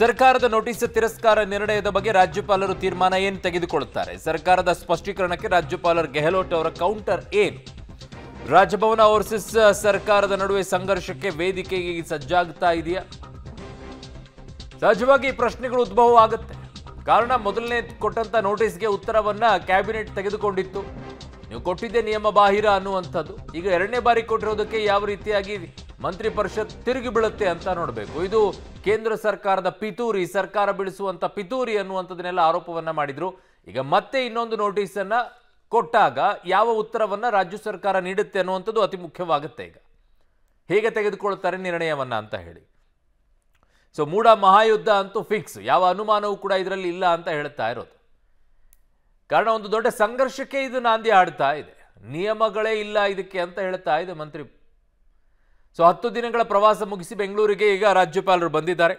ಸರ್ಕಾರದ ನೋಟಿಸ್ ತಿರಸ್ಕಾರ ನಿರ್ಣಯದ ಬಗ್ಗೆ ರಾಜ್ಯಪಾಲರು ತೀರ್ಮಾನ ಏನು ತೆಗೆದುಕೊಳ್ಳುತ್ತಾರೆ ಸರ್ಕಾರದ ಸ್ಪಷ್ಟೀಕರಣಕ್ಕೆ ರಾಜ್ಯಪಾಲರ್ ಗೆಹ್ಲೋಟ್ ಅವರ ಕೌಂಟರ್ ಏನು ರಾಜಭವನ ವರ್ಸಸ್ ಸರ್ಕಾರದ ನಡುವೆ ಸಂಘರ್ಷಕ್ಕೆ ವೇದಿಕೆಗೆ ಸಜ್ಜಾಗ್ತಾ ಇದೆಯಾ ಸಹಜವಾಗಿ ಈ ಪ್ರಶ್ನೆಗಳು ಉದ್ಭವ ಆಗುತ್ತೆ ಕಾರಣ ಮೊದಲನೇ ಕೊಟ್ಟಂತ ನೋಟಿಸ್ಗೆ ಉತ್ತರವನ್ನ ಕ್ಯಾಬಿನೆಟ್ ತೆಗೆದುಕೊಂಡಿತ್ತು ನೀವು ಕೊಟ್ಟಿದ್ದೆ ನಿಯಮ ಬಾಹಿರ ಅನ್ನುವಂಥದ್ದು ಈಗ ಎರಡನೇ ಬಾರಿ ಕೊಟ್ಟಿರೋದಕ್ಕೆ ಯಾವ ರೀತಿಯಾಗಿ ಮಂತ್ರಿ ಪರಿಷತ್ ತಿರುಗಿ ಬೀಳುತ್ತೆ ಅಂತ ನೋಡಬೇಕು ಇದು ಕೇಂದ್ರ ಸರ್ಕಾರದ ಪಿತೂರಿ ಸರ್ಕಾರ ಬೀಳಿಸುವಂತ ಪಿತೂರಿ ಅನ್ನುವಂಥದನ್ನೆಲ್ಲ ಆರೋಪವನ್ನ ಮಾಡಿದ್ರು ಈಗ ಮತ್ತೆ ಇನ್ನೊಂದು ನೋಟಿಸ್ ಅನ್ನ ಕೊಟ್ಟಾಗ ಯಾವ ಉತ್ತರವನ್ನ ರಾಜ್ಯ ಸರ್ಕಾರ ನೀಡುತ್ತೆ ಅನ್ನುವಂಥದ್ದು ಅತಿ ಮುಖ್ಯವಾಗುತ್ತೆ ಈಗ ಹೇಗೆ ತೆಗೆದುಕೊಳ್ತಾರೆ ನಿರ್ಣಯವನ್ನ ಅಂತ ಹೇಳಿ ಸೊ ಮೂಡ ಮಹಾಯುದ್ಧ ಅಂತೂ ಫಿಕ್ಸ್ ಯಾವ ಅನುಮಾನವೂ ಕೂಡ ಇದರಲ್ಲಿ ಇಲ್ಲ ಅಂತ ಹೇಳ್ತಾ ಇರೋದು ಕಾರಣ ಒಂದು ದೊಡ್ಡ ಸಂಘರ್ಷಕ್ಕೆ ಇದು ನಾಂದಿ ಆಡ್ತಾ ಇದೆ ನಿಯಮಗಳೇ ಇಲ್ಲ ಇದಕ್ಕೆ ಅಂತ ಹೇಳ್ತಾ ಇದೆ ಮಂತ್ರಿ ಸೊ ಹತ್ತು ದಿನಗಳ ಪ್ರವಾಸ ಮುಗಿಸಿ ಬೆಂಗಳೂರಿಗೆ ಈಗ ರಾಜ್ಯಪಾಲರು ಬಂದಿದ್ದಾರೆ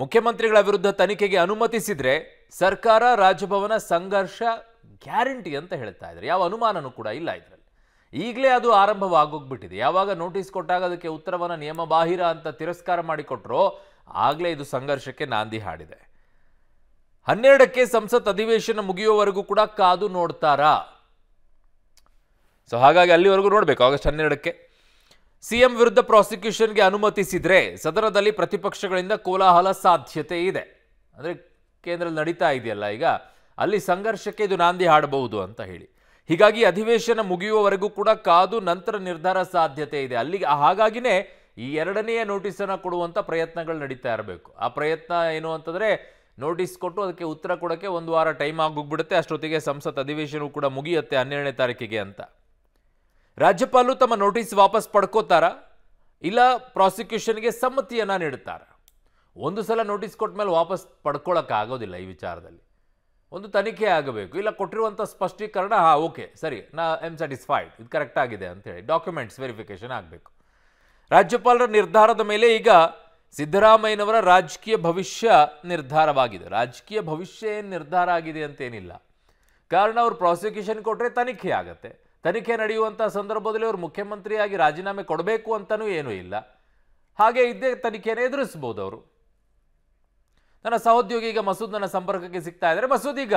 ಮುಖ್ಯಮಂತ್ರಿಗಳ ವಿರುದ್ಧ ತನಿಖೆಗೆ ಅನುಮತಿಸಿದರೆ ಸರ್ಕಾರ ರಾಜಭವನ ಸಂಘರ್ಷ ಗ್ಯಾರಂಟಿ ಅಂತ ಹೇಳ್ತಾ ಇದ್ದಾರೆ ಯಾವ ಅನುಮಾನನೂ ಕೂಡ ಇಲ್ಲ ಇದರಲ್ಲಿ ಈಗಲೇ ಅದು ಆರಂಭವಾಗೋಗ್ಬಿಟ್ಟಿದೆ ಯಾವಾಗ ನೋಟಿಸ್ ಕೊಟ್ಟಾಗ ಅದಕ್ಕೆ ಉತ್ತರವನ್ನು ನಿಯಮ ಬಾಹಿರ ಅಂತ ತಿರಸ್ಕಾರ ಮಾಡಿಕೊಟ್ರೋ ಆಗಲೇ ಇದು ಸಂಘರ್ಷಕ್ಕೆ ನಾಂದಿ ಹಾಡಿದೆ ಹನ್ನೆರಡಕ್ಕೆ ಸಂಸತ್ ಅಧಿವೇಶನ ಮುಗಿಯುವವರೆಗೂ ಕೂಡ ಕಾದು ನೋಡ್ತಾರಾ ಸೊ ಹಾಗಾಗಿ ಅಲ್ಲಿವರೆಗೂ ನೋಡಬೇಕು ಆಗಸ್ಟ್ ಹನ್ನೆರಡಕ್ಕೆ ಸಿಎಂ ವಿರುದ್ಧ ಪ್ರಾಸಿಕ್ಯೂಷನ್ಗೆ ಅನುಮತಿಸಿದರೆ ಸದನದಲ್ಲಿ ಪ್ರತಿಪಕ್ಷಗಳಿಂದ ಕೋಲಾಹಲ ಸಾಧ್ಯತೆ ಇದೆ ಅಂದರೆ ಕೇಂದ್ರದಲ್ಲಿ ನಡೀತಾ ಇದೆಯಲ್ಲ ಈಗ ಅಲ್ಲಿ ಸಂಘರ್ಷಕ್ಕೆ ಇದು ನಾಂದಿ ಹಾಡಬಹುದು ಅಂತ ಹೇಳಿ ಹೀಗಾಗಿ ಅಧಿವೇಶನ ಮುಗಿಯುವವರೆಗೂ ಕೂಡ ಕಾದು ನಂತರ ನಿರ್ಧಾರ ಸಾಧ್ಯತೆ ಇದೆ ಅಲ್ಲಿಗೆ ಹಾಗಾಗಿನೇ ಈ ಎರಡನೆಯ ನೋಟಿಸನ್ನು ಕೊಡುವಂಥ ಪ್ರಯತ್ನಗಳು ನಡೀತಾ ಇರಬೇಕು ಆ ಪ್ರಯತ್ನ ಏನು ಅಂತಂದರೆ ನೋಟಿಸ್ ಕೊಟ್ಟು ಅದಕ್ಕೆ ಉತ್ತರ ಕೊಡೋಕ್ಕೆ ಒಂದು ವಾರ ಟೈಮ್ ಆಗೋಗ್ಬಿಡುತ್ತೆ ಅಷ್ಟೊತ್ತಿಗೆ ಸಂಸತ್ ಅಧಿವೇಶನವೂ ಕೂಡ ಮುಗಿಯುತ್ತೆ ಹನ್ನೆರಡನೇ ತಾರೀಕಿಗೆ ಅಂತ ರಾಜ್ಯಪಾಲರು ತಮ್ಮ ನೋಟಿಸ್ ವಾಪಸ್ ಪಡ್ಕೋತಾರ ಇಲ್ಲ ಪ್ರಾಸಿಕ್ಯೂಷನ್ಗೆ ಸಮ್ಮತಿಯನ್ನು ನೀಡುತ್ತಾರೆ ಒಂದು ಸಲ ನೋಟಿಸ್ ಕೊಟ್ಟ ಮೇಲೆ ವಾಪಸ್ ಆಗೋದಿಲ್ಲ ಈ ವಿಚಾರದಲ್ಲಿ ಒಂದು ತನಿಖೆ ಆಗಬೇಕು ಇಲ್ಲ ಕೊಟ್ಟಿರುವಂಥ ಸ್ಪಷ್ಟೀಕರಣ ಹಾಂ ಓಕೆ ಸರಿ ನಾ ಎಮ್ ಸ್ಯಾಟಿಸ್ಫೈಡ್ ಇದು ಕರೆಕ್ಟ್ ಆಗಿದೆ ಅಂತೇಳಿ ಡಾಕ್ಯುಮೆಂಟ್ಸ್ ವೆರಿಫಿಕೇಷನ್ ಆಗಬೇಕು ರಾಜ್ಯಪಾಲರ ನಿರ್ಧಾರದ ಮೇಲೆ ಈಗ ಸಿದ್ದರಾಮಯ್ಯನವರ ರಾಜಕೀಯ ಭವಿಷ್ಯ ನಿರ್ಧಾರವಾಗಿದೆ ರಾಜಕೀಯ ಭವಿಷ್ಯ ಏನು ನಿರ್ಧಾರ ಆಗಿದೆ ಅಂತೇನಿಲ್ಲ ಕಾರಣ ಅವರು ಪ್ರಾಸಿಕ್ಯೂಷನ್ ಕೊಟ್ಟರೆ ತನಿಖೆ ಆಗುತ್ತೆ ತನಿಖೆ ನಡೆಯುವಂಥ ಸಂದರ್ಭದಲ್ಲಿ ಅವರು ಮುಖ್ಯಮಂತ್ರಿಯಾಗಿ ರಾಜೀನಾಮೆ ಕೊಡಬೇಕು ಅಂತಲೂ ಏನೂ ಇಲ್ಲ ಹಾಗೆ ಇದ್ದೇ ತನಿಖೆಯನ್ನು ಎದುರಿಸ್ಬೋದು ಅವರು ನನ್ನ ಸಹೋದ್ಯೋಗಿ ಈಗ ಮಸೂದ್ ನನ್ನ ಸಂಪರ್ಕಕ್ಕೆ ಸಿಗ್ತಾ ಇದ್ದಾರೆ ಮಸೂದ್ ಈಗ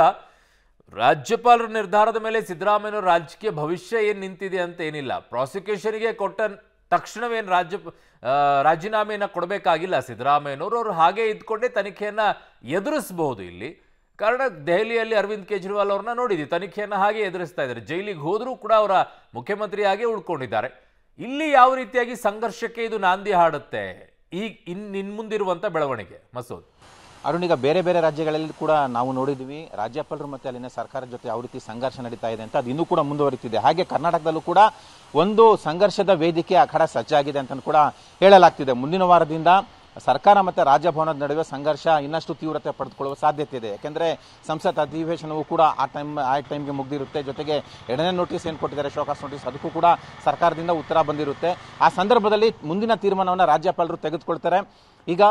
ರಾಜ್ಯಪಾಲರ ನಿರ್ಧಾರದ ಮೇಲೆ ಸಿದ್ದರಾಮಯ್ಯ ರಾಜಕೀಯ ಭವಿಷ್ಯ ಏನು ನಿಂತಿದೆ ಅಂತ ಏನಿಲ್ಲ ಪ್ರಾಸಿಕ್ಯೂಷನ್ಗೆ ಕೊಟ್ಟ ತಕ್ಷಣವೇನು ರಾಜ್ಯ ರಾಜೀನಾಮೆಯನ್ನು ಕೊಡಬೇಕಾಗಿಲ್ಲ ಸಿದ್ದರಾಮಯ್ಯನವರು ಅವರು ಹಾಗೆ ಇದ್ಕೊಂಡೇ ತನಿಖೆಯನ್ನು ಎದುರಿಸಬಹುದು ಇಲ್ಲಿ ಕಾರಣ ದೆಹಲಿಯಲ್ಲಿ ಅರವಿಂದ್ ಕೇಜ್ರಿವಾಲ್ ಅವ್ರನ್ನ ನೋಡಿದ್ವಿ ತನಿಖೆಯನ್ನು ಹಾಗೆ ಎದುರಿಸ್ತಾ ಇದ್ದಾರೆ ಜೈಲಿಗೆ ಹೋದರೂ ಕೂಡ ಅವರ ಮುಖ್ಯಮಂತ್ರಿಯಾಗಿ ಉಳ್ಕೊಂಡಿದ್ದಾರೆ ಇಲ್ಲಿ ಯಾವ ರೀತಿಯಾಗಿ ಸಂಘರ್ಷಕ್ಕೆ ಇದು ನಾಂದಿ ಹಾಡುತ್ತೆ ಈಗ ಇನ್ ಇನ್ ಮುಂದಿರುವಂಥ ಬೆಳವಣಿಗೆ ಮಸೂದ್ ಅರುಣ್ ಈಗ ಬೇರೆ ಬೇರೆ ರಾಜ್ಯಗಳಲ್ಲಿ ಕೂಡ ನಾವು ನೋಡಿದ್ವಿ ರಾಜ್ಯಪಾಲರು ಮತ್ತು ಅಲ್ಲಿನ ಸರ್ಕಾರದ ಜೊತೆ ಯಾವ ರೀತಿ ಸಂಘರ್ಷ ನಡೀತಾ ಇದೆ ಅಂತ ಅದು ಇನ್ನೂ ಕೂಡ ಮುಂದುವರಿತಿದೆ ಹಾಗೆ ಕರ್ನಾಟಕದಲ್ಲೂ ಕೂಡ ಒಂದು ಸಂಘರ್ಷದ ವೇದಿಕೆ ಅಖಾಡ ಸಜ್ಜಾಗಿದೆ ಅಂತ ಕೂಡ ಹೇಳಲಾಗ್ತಿದೆ ಮುಂದಿನ ವಾರದಿಂದ ಸರ್ಕಾರ ಮತ್ತು ರಾಜಭವನದ ನಡುವೆ ಸಂಘರ್ಷ ಇನ್ನಷ್ಟು ತೀವ್ರತೆ ಪಡೆದುಕೊಳ್ಳುವ ಸಾಧ್ಯತೆ ಇದೆ ಯಾಕೆಂದರೆ ಸಂಸತ್ ಅಧಿವೇಶನವೂ ಕೂಡ ಆ ಟೈಮ್ ಆ ಟೈಮ್ಗೆ ಮುಗ್ದಿರುತ್ತೆ ಜೊತೆಗೆ ಎರಡನೇ ನೋಟಿಸ್ ಏನು ಕೊಟ್ಟಿದ್ದಾರೆ ಶೋಕಾಸ್ ನೋಟಿಸ್ ಅದಕ್ಕೂ ಕೂಡ ಸರ್ಕಾರದಿಂದ ಉತ್ತರ ಬಂದಿರುತ್ತೆ ಆ ಸಂದರ್ಭದಲ್ಲಿ ಮುಂದಿನ ತೀರ್ಮಾನವನ್ನು ರಾಜ್ಯಪಾಲರು ತೆಗೆದುಕೊಳ್ತಾರೆ ಈಗ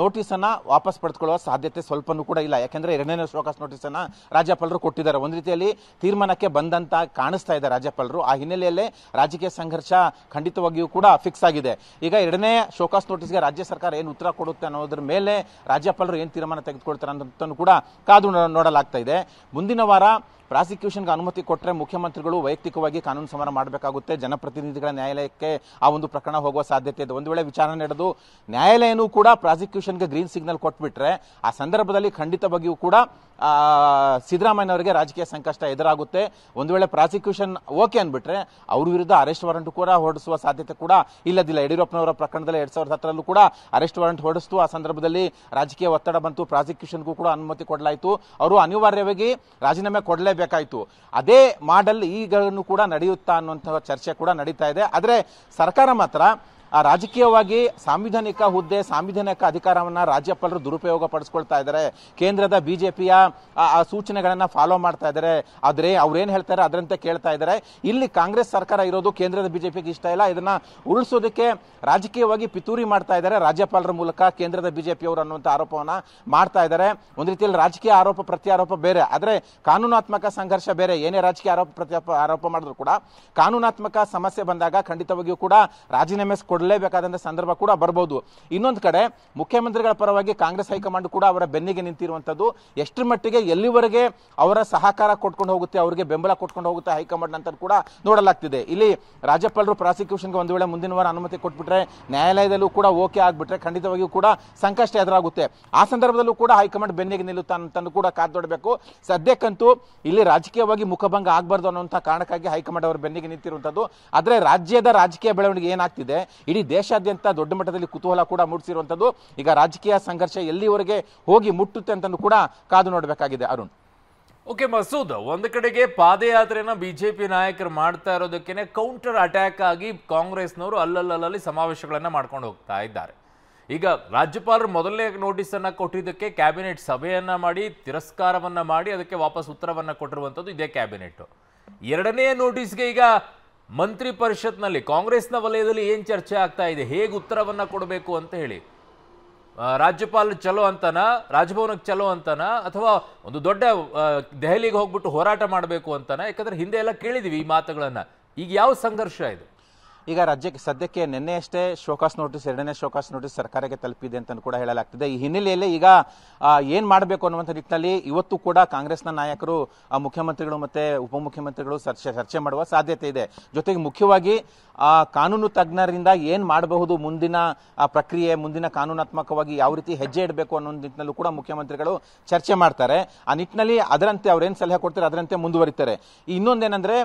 ನೋಟಿಸನ್ನು ವಾಪಸ್ ಪಡೆದುಕೊಳ್ಳುವ ಸಾಧ್ಯತೆ ಸ್ವಲ್ಪನೂ ಕೂಡ ಇಲ್ಲ ಯಾಕೆಂದರೆ ಎರಡನೇ ಶೋಕಾಸ್ ನೋಟಿಸನ್ನು ರಾಜ್ಯಪಾಲರು ಕೊಟ್ಟಿದ್ದಾರೆ ಒಂದು ರೀತಿಯಲ್ಲಿ ತೀರ್ಮಾನಕ್ಕೆ ಬಂದಂತ ಕಾಣಿಸ್ತಾ ಇದೆ ರಾಜ್ಯಪಾಲರು ಆ ಹಿನ್ನೆಲೆಯಲ್ಲಿ ರಾಜಕೀಯ ಸಂಘರ್ಷ ಖಂಡಿತವಾಗಿಯೂ ಕೂಡ ಫಿಕ್ಸ್ ಆಗಿದೆ ಈಗ ಎರಡನೇ ಶೋಕಾಸ್ ನೋಟಿಸ್ಗೆ ರಾಜ್ಯ ಸರ್ಕಾರ ಏನು ಉತ್ತರ ಕೊಡುತ್ತೆ ಅನ್ನೋದ್ರ ಮೇಲೆ ರಾಜ್ಯಪಾಲರು ಏನು ತೀರ್ಮಾನ ತೆಗೆದುಕೊಳ್ತಾರೆ ಅನ್ನೋದನ್ನು ಕೂಡ ಕಾದು ನೋಡಲಾಗ್ತಾ ಇದೆ ಮುಂದಿನ ವಾರ ಪ್ರಾಸಿಕ್ಯೂಷನ್ಗೆ ಅನುಮತಿ ಕೊಟ್ಟರೆ ಮುಖ್ಯಮಂತ್ರಿಗಳು ವೈಯಕ್ತಿಕವಾಗಿ ಕಾನೂನು ಸಮರ ಮಾಡಬೇಕಾಗುತ್ತೆ ಜನಪ್ರತಿನಿಧಿಗಳ ನ್ಯಾಯಾಲಯಕ್ಕೆ ಆ ಒಂದು ಪ್ರಕರಣ ಹೋಗುವ ಸಾಧ್ಯತೆ ಇದೆ ಒಂದು ವೇಳೆ ವಿಚಾರಣೆ ನಡೆದು ನ್ಯಾಯಾಲಯನೂ ಕೂಡ ಪ್ರಾಸಿಕ್ಯೂಷನ್ಗೆ ಗ್ರೀನ್ ಸಿಗ್ನಲ್ ಕೊಟ್ಬಿಟ್ರೆ ಆ ಸಂದರ್ಭದಲ್ಲಿ ಬಗ್ಗೆಯೂ ಕೂಡ ಸಿದ್ದರಾಮಯ್ಯ ಅವರಿಗೆ ರಾಜಕೀಯ ಸಂಕಷ್ಟ ಎದುರಾಗುತ್ತೆ ಒಂದು ವೇಳೆ ಪ್ರಾಸಿಕ್ಯೂಷನ್ ಓಕೆ ಅಂದ್ಬಿಟ್ರೆ ಅವ್ರ ವಿರುದ್ಧ ಅರೆಸ್ಟ್ ವಾರಂಟ್ ಕೂಡ ಹೊರಡಿಸುವ ಸಾಧ್ಯತೆ ಕೂಡ ಇಲ್ಲದಿಲ್ಲ ಯಡಿಯೂರಪ್ಪನವರ ಪ್ರಕರಣದಲ್ಲಿ ಎರಡ್ ಸಾವಿರದ ಹತ್ತರಲ್ಲೂ ಕೂಡ ಅರೆಸ್ಟ್ ವಾರಂಟ್ ಹೊರಡಿಸ್ತು ಆ ಸಂದರ್ಭದಲ್ಲಿ ರಾಜಕೀಯ ಒತ್ತಡ ಬಂತು ಪ್ರಾಸಿಕ್ಯೂಷನ್ಗೂ ಕೂಡ ಅನುಮತಿ ಕೊಡಲಾಯಿತು ಅವರು ಅನಿವಾರ್ಯವಾಗಿ ರಾಜೀನಾಮೆ ಕೊಡಲೇಬೇಕು ಮಾಡಬೇಕಾಯಿತು ಅದೇ ಮಾಡಲ್ ಈಗಲೂ ಕೂಡ ನಡೆಯುತ್ತಾ ಅನ್ನುವಂತಹ ಚರ್ಚೆ ಕೂಡ ನಡೀತಾ ಇದೆ ಆದರೆ ಸರ್ಕಾರ ಮಾತ್ರ ಆ ರಾಜಕೀಯವಾಗಿ ಸಾಂವಿಧಾನಿಕ ಹುದ್ದೆ ಸಾಂವಿಧಾನಿಕ ಅಧಿಕಾರವನ್ನು ರಾಜ್ಯಪಾಲರು ದುರುಪಯೋಗ ಪಡಿಸ್ಕೊಳ್ತಾ ಇದ್ದಾರೆ ಕೇಂದ್ರದ ಬಿಜೆಪಿಯ ಆ ಸೂಚನೆಗಳನ್ನು ಫಾಲೋ ಮಾಡ್ತಾ ಇದ್ದಾರೆ ಆದರೆ ಅವ್ರೇನು ಹೇಳ್ತಾರೆ ಅದರಂತೆ ಕೇಳ್ತಾ ಇದ್ದಾರೆ ಇಲ್ಲಿ ಕಾಂಗ್ರೆಸ್ ಸರ್ಕಾರ ಇರೋದು ಕೇಂದ್ರದ ಬಿಜೆಪಿಗೆ ಇಷ್ಟ ಇಲ್ಲ ಇದನ್ನ ಉಳಿಸೋದಕ್ಕೆ ರಾಜಕೀಯವಾಗಿ ಪಿತೂರಿ ಮಾಡ್ತಾ ಇದ್ದಾರೆ ರಾಜ್ಯಪಾಲರ ಮೂಲಕ ಕೇಂದ್ರದ ಬಿಜೆಪಿಯವರು ಅನ್ನುವಂಥ ಆರೋಪವನ್ನು ಮಾಡ್ತಾ ಇದ್ದಾರೆ ಒಂದು ರೀತಿಯಲ್ಲಿ ರಾಜಕೀಯ ಆರೋಪ ಪ್ರತ್ಯಾರೋಪ ಬೇರೆ ಆದರೆ ಕಾನೂನಾತ್ಮಕ ಸಂಘರ್ಷ ಬೇರೆ ಏನೇ ರಾಜಕೀಯ ಆರೋಪ ಪ್ರತ್ಯಾಪ ಆರೋಪ ಮಾಡಿದ್ರು ಕೂಡ ಕಾನೂನಾತ್ಮಕ ಸಮಸ್ಯೆ ಬಂದಾಗ ಖಂಡಿತವಾಗಿಯೂ ಕೂಡ ರಾಜೀನಾಮೆ ಕೊಡ ಕೊಡಲೇಬೇಕಾದಂಥ ಸಂದರ್ಭ ಕೂಡ ಬರ್ಬೋದು ಇನ್ನೊಂದು ಕಡೆ ಮುಖ್ಯಮಂತ್ರಿಗಳ ಪರವಾಗಿ ಕಾಂಗ್ರೆಸ್ ಹೈಕಮಾಂಡ್ ಕೂಡ ಅವರ ಬೆನ್ನಿಗೆ ನಿಂತಿರುವಂಥದ್ದು ಎಷ್ಟರ ಮಟ್ಟಿಗೆ ಎಲ್ಲಿವರೆಗೆ ಅವರ ಸಹಕಾರ ಕೊಟ್ಕೊಂಡು ಹೋಗುತ್ತೆ ಅವರಿಗೆ ಬೆಂಬಲ ಕೊಟ್ಕೊಂಡು ಹೋಗುತ್ತೆ ಹೈಕಮಾಂಡ್ ಅಂತ ಕೂಡ ನೋಡಲಾಗ್ತಿದೆ ಇಲ್ಲಿ ರಾಜ್ಯಪಾಲರು ಪ್ರಾಸಿಕ್ಯೂಷನ್ಗೆ ಒಂದು ವೇಳೆ ಮುಂದಿನ ವಾರ ಅನುಮತಿ ಕೊಟ್ಬಿಟ್ರೆ ನ್ಯಾಯಾಲಯದಲ್ಲೂ ಕೂಡ ಓಕೆ ಆಗಿಬಿಟ್ರೆ ಖಂಡಿತವಾಗಿಯೂ ಕೂಡ ಸಂಕಷ್ಟ ಎದುರಾಗುತ್ತೆ ಆ ಸಂದರ್ಭದಲ್ಲೂ ಕೂಡ ಹೈಕಮಾಂಡ್ ಬೆನ್ನಿಗೆ ನಿಲ್ಲುತ್ತ ಕೂಡ ಕಾದೊಡಬೇಕು ಸದ್ಯಕ್ಕಂತೂ ಇಲ್ಲಿ ರಾಜಕೀಯವಾಗಿ ಮುಖಭಂಗ ಆಗಬಾರ್ದು ಅನ್ನುವಂಥ ಕಾರಣಕ್ಕಾಗಿ ಹೈಕಮಾಂಡ್ ಅವರು ಬೆನ್ನಿಗೆ ನಿಂತಿರುವಂಥದ್ದು ಆದರೆ ರಾಜ್ಯದ ರಾಜಕೀಯ ಬೆಳವಣಿಗೆ ಏನಾಗ್ತಿದೆ ಇಡೀ ದೇಶಾದ್ಯಂತ ದೊಡ್ಡ ಮಟ್ಟದಲ್ಲಿ ಕುತೂಹಲ ಕೂಡ ಮೂಡಿಸಿರುವಂಥದ್ದು ಈಗ ರಾಜಕೀಯ ಸಂಘರ್ಷ ಎಲ್ಲಿವರೆಗೆ ಹೋಗಿ ಮುಟ್ಟುತ್ತೆ ಅಂತಂದು ಕೂಡ ಕಾದು ನೋಡಬೇಕಾಗಿದೆ ಅರುಣ್ ಓಕೆ ಮಸೂದ್ ಒಂದು ಕಡೆಗೆ ಪಾದಯಾತ್ರೆನ ಬಿಜೆಪಿ ನಾಯಕರು ಮಾಡ್ತಾ ಇರೋದಕ್ಕೇನೆ ಕೌಂಟರ್ ಅಟ್ಯಾಕ್ ಆಗಿ ಕಾಂಗ್ರೆಸ್ನವರು ಅಲ್ಲಲ್ಲಲ್ಲಿ ಸಮಾವೇಶಗಳನ್ನು ಮಾಡ್ಕೊಂಡು ಹೋಗ್ತಾ ಇದ್ದಾರೆ ಈಗ ರಾಜ್ಯಪಾಲರು ಮೊದಲನೇ ನೋಟಿಸನ್ನು ಕೊಟ್ಟಿದ್ದಕ್ಕೆ ಕ್ಯಾಬಿನೆಟ್ ಸಭೆಯನ್ನು ಮಾಡಿ ತಿರಸ್ಕಾರವನ್ನು ಮಾಡಿ ಅದಕ್ಕೆ ವಾಪಸ್ ಉತ್ತರವನ್ನು ಕೊಟ್ಟಿರುವಂಥದ್ದು ಇದೇ ಕ್ಯಾಬಿನೆಟ್ ಎರಡನೇ ನೋಟಿಸ್ಗೆ ಈಗ ಮಂತ್ರಿ ಪರಿಷತ್ನಲ್ಲಿ ಕಾಂಗ್ರೆಸ್ನ ವಲಯದಲ್ಲಿ ಏನು ಚರ್ಚೆ ಆಗ್ತಾ ಇದೆ ಹೇಗೆ ಉತ್ತರವನ್ನು ಕೊಡಬೇಕು ಅಂತ ಹೇಳಿ ರಾಜ್ಯಪಾಲ ಚಲೋ ಅಂತನಾ ರಾಜಭವನಕ್ಕೆ ಚಲೋ ಅಂತನಾ ಅಥವಾ ಒಂದು ದೊಡ್ಡ ದೆಹಲಿಗೆ ಹೋಗ್ಬಿಟ್ಟು ಹೋರಾಟ ಮಾಡಬೇಕು ಅಂತನ ಯಾಕಂದ್ರೆ ಹಿಂದೆ ಎಲ್ಲ ಕೇಳಿದೀವಿ ಈ ಮಾತುಗಳನ್ನು ಈಗ ಯಾವ ಸಂಘರ್ಷ ಇದು ಈಗ ರಾಜ್ಯಕ್ಕೆ ಸದ್ಯಕ್ಕೆ ನಿನ್ನೆಯಷ್ಟೇ ಶೋಕಾಸ್ ನೋಟಿಸ್ ಎರಡನೇ ಶೋಕಾಸ್ ನೋಟಿಸ್ ಸರ್ಕಾರಕ್ಕೆ ತಲುಪಿದೆ ಅಂತ ಕೂಡ ಹೇಳಲಾಗ್ತಿದೆ ಈ ಹಿನ್ನೆಲೆಯಲ್ಲಿ ಈಗ ಏನು ಮಾಡಬೇಕು ಅನ್ನುವಂಥ ನಿಟ್ಟಿನಲ್ಲಿ ಇವತ್ತು ಕೂಡ ಕಾಂಗ್ರೆಸ್ನ ನಾಯಕರು ಮುಖ್ಯಮಂತ್ರಿಗಳು ಮತ್ತೆ ಉಪಮುಖ್ಯಮಂತ್ರಿಗಳು ಚರ್ಚೆ ಚರ್ಚೆ ಮಾಡುವ ಸಾಧ್ಯತೆ ಇದೆ ಜೊತೆಗೆ ಮುಖ್ಯವಾಗಿ ಆ ಕಾನೂನು ತಜ್ಞರಿಂದ ಏನು ಮಾಡಬಹುದು ಮುಂದಿನ ಪ್ರಕ್ರಿಯೆ ಮುಂದಿನ ಕಾನೂನಾತ್ಮಕವಾಗಿ ಯಾವ ರೀತಿ ಹೆಜ್ಜೆ ಇಡಬೇಕು ಅನ್ನೋ ನಿಟ್ಟಿನಲ್ಲೂ ಕೂಡ ಮುಖ್ಯಮಂತ್ರಿಗಳು ಚರ್ಚೆ ಮಾಡ್ತಾರೆ ಆ ನಿಟ್ಟಿನಲ್ಲಿ ಅದರಂತೆ ಅವ್ರೇನು ಸಲಹೆ ಕೊಡ್ತಾರೆ ಅದರಂತೆ ಮುಂದುವರಿತಾರೆ ಇನ್ನೊಂದೇನಂದ್ರೆ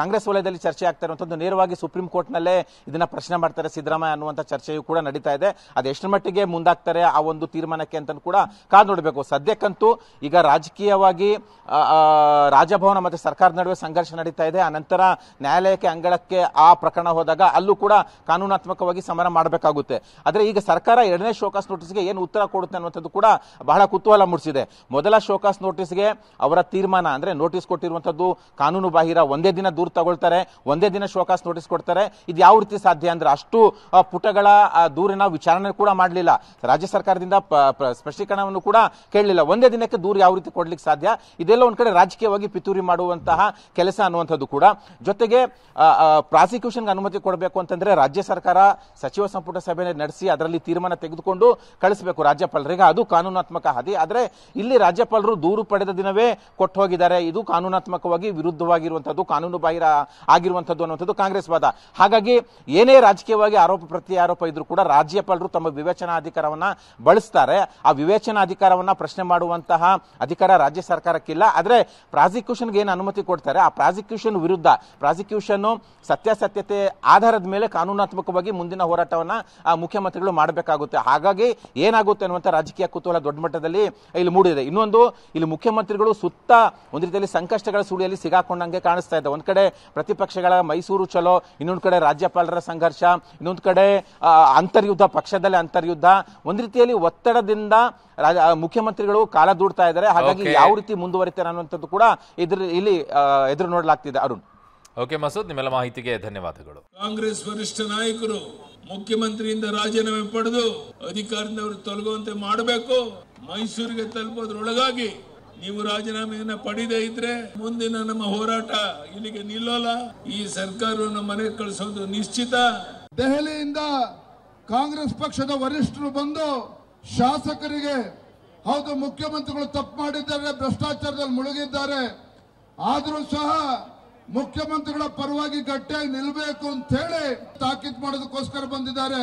ಕಾಂಗ್ರೆಸ್ ವಲಯದಲ್ಲಿ ಚರ್ಚೆ ಆಗ್ತಾ ಇರುವಂಥದ್ದು ನೇರವಾಗಿ ಸುಪ್ರೀಂ ಕೋರ್ಟ್ ಮೇಲೆ ಇದನ್ನ ಪ್ರಶ್ನೆ ಮಾಡ್ತಾರೆ ಸಿದ್ದರಾಮಯ್ಯ ಅನ್ನುವಂತ ಚರ್ಚೆಯೂ ಕೂಡ ನಡೀತಾ ಇದೆ ಎಷ್ಟು ಮಟ್ಟಿಗೆ ಮುಂದಾಗ್ತಾರೆ ಆ ಒಂದು ತೀರ್ಮಾನಕ್ಕೆ ಅಂತ ಕೂಡ ಕಾದು ನೋಡಬೇಕು ಸದ್ಯಕ್ಕಂತೂ ಈಗ ರಾಜಕೀಯವಾಗಿ ರಾಜಭವನ ಮತ್ತೆ ಸರ್ಕಾರದ ನಡುವೆ ಸಂಘರ್ಷ ನಡೀತಾ ಇದೆ ನಂತರ ನ್ಯಾಯಾಲಯಕ್ಕೆ ಅಂಗಳಕ್ಕೆ ಆ ಪ್ರಕರಣ ಹೋದಾಗ ಅಲ್ಲೂ ಕೂಡ ಕಾನೂನಾತ್ಮಕವಾಗಿ ಸಮರ ಮಾಡಬೇಕಾಗುತ್ತೆ ಆದರೆ ಈಗ ಸರ್ಕಾರ ಎರಡನೇ ಶೋಕಾಸ್ ನೋಟಿಸ್ಗೆ ಏನು ಉತ್ತರ ಕೊಡುತ್ತೆ ಅನ್ನುವಂಥದ್ದು ಕೂಡ ಬಹಳ ಕುತೂಹಲ ಮೂಡಿಸಿದೆ ಮೊದಲ ಶೋಕಾಸ್ ನೋಟಿಸ್ಗೆ ಅವರ ತೀರ್ಮಾನ ಅಂದರೆ ನೋಟಿಸ್ ಕೊಟ್ಟಿರುವಂಥದ್ದು ಕಾನೂನು ಬಾಹಿರ ಒಂದೇ ದಿನ ದೂರು ತಗೊಳ್ತಾರೆ ಒಂದೇ ದಿನ ಶೋಕಾಸ್ ನೋಟಿಸ್ ಕೊಡ್ತಾರೆ ಇದು ಯಾವ ರೀತಿ ಸಾಧ್ಯ ಅಂದ್ರೆ ಅಷ್ಟು ಪುಟಗಳ ದೂರಿನ ವಿಚಾರಣೆ ಕೂಡ ಮಾಡಲಿಲ್ಲ ರಾಜ್ಯ ಸರ್ಕಾರದಿಂದ ಸ್ಪಷ್ಟೀಕರಣವನ್ನು ಕೂಡ ಕೇಳಲಿಲ್ಲ ಒಂದೇ ದಿನಕ್ಕೆ ದೂರು ಯಾವ ರೀತಿ ಕೊಡ್ಲಿಕ್ಕೆ ಸಾಧ್ಯ ಇದೆಲ್ಲ ಒಂದ್ ಕಡೆ ರಾಜಕೀಯವಾಗಿ ಪಿತೂರಿ ಮಾಡುವಂತಹ ಕೆಲಸ ಅನ್ನುವಂಥದ್ದು ಕೂಡ ಜೊತೆಗೆ ಪ್ರಾಸಿಕ್ಯೂಷನ್ಗೆ ಅನುಮತಿ ಕೊಡಬೇಕು ಅಂತಂದ್ರೆ ರಾಜ್ಯ ಸರ್ಕಾರ ಸಚಿವ ಸಂಪುಟ ಸಭೆ ನಡೆಸಿ ಅದರಲ್ಲಿ ತೀರ್ಮಾನ ತೆಗೆದುಕೊಂಡು ಕಳಿಸಬೇಕು ರಾಜ್ಯಪಾಲರಿಗೆ ಅದು ಕಾನೂನಾತ್ಮಕ ಹಾದಿ ಆದರೆ ಇಲ್ಲಿ ರಾಜ್ಯಪಾಲರು ದೂರು ಪಡೆದ ದಿನವೇ ಕೊಟ್ಟು ಹೋಗಿದ್ದಾರೆ ಇದು ಕಾನೂನಾತ್ಮಕವಾಗಿ ವಿರುದ್ಧವಾಗಿರುವಂಥದ್ದು ಕಾನೂನು ಬಾಹಿರ ಆಗಿರುವಂಥದ್ದು ಅನ್ನುವಂಥದ್ದು ಕಾಂಗ್ರೆಸ್ ವಾದ ಹಾಗೆ ಹಾಗಾಗಿ ಏನೇ ರಾಜಕೀಯವಾಗಿ ಆರೋಪ ಪ್ರತಿ ಆರೋಪ ಇದ್ರೂ ಕೂಡ ರಾಜ್ಯಪಾಲರು ತಮ್ಮ ವಿವೇಚನಾಧಿಕಾರವನ್ನು ಬಳಸ್ತಾರೆ ಆ ವಿವೇಚನಾ ಅಧಿಕಾರವನ್ನ ಪ್ರಶ್ನೆ ಮಾಡುವಂತಹ ಅಧಿಕಾರ ರಾಜ್ಯ ಸರ್ಕಾರಕ್ಕಿಲ್ಲ ಆದರೆ ಪ್ರಾಸಿಕ್ಯೂಷನ್ಗೆ ಏನು ಅನುಮತಿ ಕೊಡ್ತಾರೆ ಆ ಪ್ರಾಸಿಕ್ಯೂಷನ್ ವಿರುದ್ಧ ಪ್ರಾಸಿಕ್ಯೂಷನ್ನು ಸತ್ಯಾಸತ್ಯತೆ ಆಧಾರದ ಮೇಲೆ ಕಾನೂನಾತ್ಮಕವಾಗಿ ಮುಂದಿನ ಹೋರಾಟವನ್ನು ಮುಖ್ಯಮಂತ್ರಿಗಳು ಮಾಡಬೇಕಾಗುತ್ತೆ ಹಾಗಾಗಿ ಏನಾಗುತ್ತೆ ಅನ್ನುವಂಥ ರಾಜಕೀಯ ಕುತೂಹಲ ದೊಡ್ಡ ಮಟ್ಟದಲ್ಲಿ ಇಲ್ಲಿ ಮೂಡಿದೆ ಇನ್ನೊಂದು ಇಲ್ಲಿ ಮುಖ್ಯಮಂತ್ರಿಗಳು ಸುತ್ತ ಒಂದು ರೀತಿಯಲ್ಲಿ ಸಂಕಷ್ಟಗಳ ಸುಳಿಯಲ್ಲಿ ಸಿಗಾಕೊಂಡಂಗೆ ಕಾಣಿಸ್ತಾ ಇದೆ ಒಂದು ಕಡೆ ಪ್ರತಿಪಕ್ಷಗಳ ಮೈಸೂರು ಚಲೋ ಇನ್ನೊಂದು ಕಡೆ ರಾಜ್ಯಪಾಲರ ಸಂಘರ್ಷ ಇನ್ನೊಂದು ಕಡೆ ಅಂತರ್ಯುದ್ಧ ಪಕ್ಷದಲ್ಲಿ ಅಂತರ್ಯುದ್ಧ ಒಂದ್ ರೀತಿಯಲ್ಲಿ ಒತ್ತಡದಿಂದ ಮುಖ್ಯಮಂತ್ರಿಗಳು ಕಾಲ ದೂಡ್ತಾ ಇದ್ದಾರೆ ಹಾಗಾಗಿ ಯಾವ ರೀತಿ ಮುಂದುವರಿತಾರೆ ಅನ್ನುವಂಥದ್ದು ಕೂಡ ಇದ್ರ ಇಲ್ಲಿ ಎದುರು ನೋಡಲಾಗ್ತಿದೆ ಅರುಣ್ ಓಕೆ ಮಸೂದ್ ನಿಮ್ಮೆಲ್ಲ ಮಾಹಿತಿಗೆ ಧನ್ಯವಾದಗಳು ಕಾಂಗ್ರೆಸ್ ವರಿಷ್ಠ ನಾಯಕರು ಮುಖ್ಯಮಂತ್ರಿಯಿಂದ ರಾಜೀನಾಮೆ ಪಡೆದು ಅಧಿಕಾರದಿಂದ ಅವರು ತೊಲಗುವಂತೆ ಮಾಡಬೇಕು ಮೈಸೂರಿಗೆ ತಲುಪೋದ್ರೊಳಗಾಗಿ ನೀವು ರಾಜೀನಾಮೆಯನ್ನು ಪಡೆದೇ ಇದ್ರೆ ಮುಂದಿನ ನಮ್ಮ ಹೋರಾಟ ಇಲ್ಲಿಗೆ ನಿಲ್ಲೋಲ್ಲ ಈ ಸರ್ಕಾರವನ್ನು ಮನೆಗೆ ಕಳಿಸೋದು ನಿಶ್ಚಿತ ದೆಹಲಿಯಿಂದ ಕಾಂಗ್ರೆಸ್ ಪಕ್ಷದ ವರಿಷ್ಠರು ಬಂದು ಶಾಸಕರಿಗೆ ಹೌದು ಮುಖ್ಯಮಂತ್ರಿಗಳು ತಪ್ಪು ಮಾಡಿದ್ದಾರೆ ಭ್ರಷ್ಟಾಚಾರದಲ್ಲಿ ಮುಳುಗಿದ್ದಾರೆ ಆದರೂ ಸಹ ಮುಖ್ಯಮಂತ್ರಿಗಳ ಪರವಾಗಿ ಗಟ್ಟಿಯಾಗಿ ನಿಲ್ಬೇಕು ಅಂತ ಹೇಳಿ ತಾಕೀತ್ ಮಾಡೋದಕ್ಕೋಸ್ಕರ ಬಂದಿದ್ದಾರೆ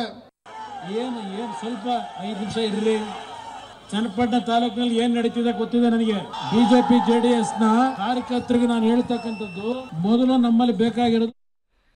ಏನು ಏನು ಸ್ವಲ್ಪ ಐದು ನಿಮಿಷ ಇರಲಿ ಚನ್ನಪಟ್ಟಣ ತಾಲೂಕಿನಲ್ಲಿ ಏನ್ ನಡೀತಿದೆ ಗೊತ್ತಿದೆ ನನಗೆ ಬಿಜೆಪಿ ಜೆಡಿಎಸ್ ನ ಕಾರ್ಯಕರ್ತರಿಗೆ ನಾನು ಹೇಳ್ತಕ್ಕಂಥದ್ದು ಮೊದಲು ನಮ್ಮಲ್ಲಿ ಬೇಕಾಗಿರೋದು